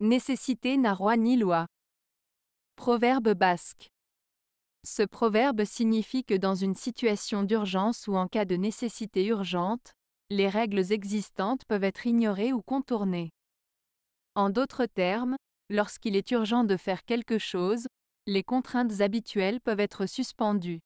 Nécessité n'a roi ni loi. Proverbe basque. Ce proverbe signifie que dans une situation d'urgence ou en cas de nécessité urgente, les règles existantes peuvent être ignorées ou contournées. En d'autres termes, lorsqu'il est urgent de faire quelque chose, les contraintes habituelles peuvent être suspendues.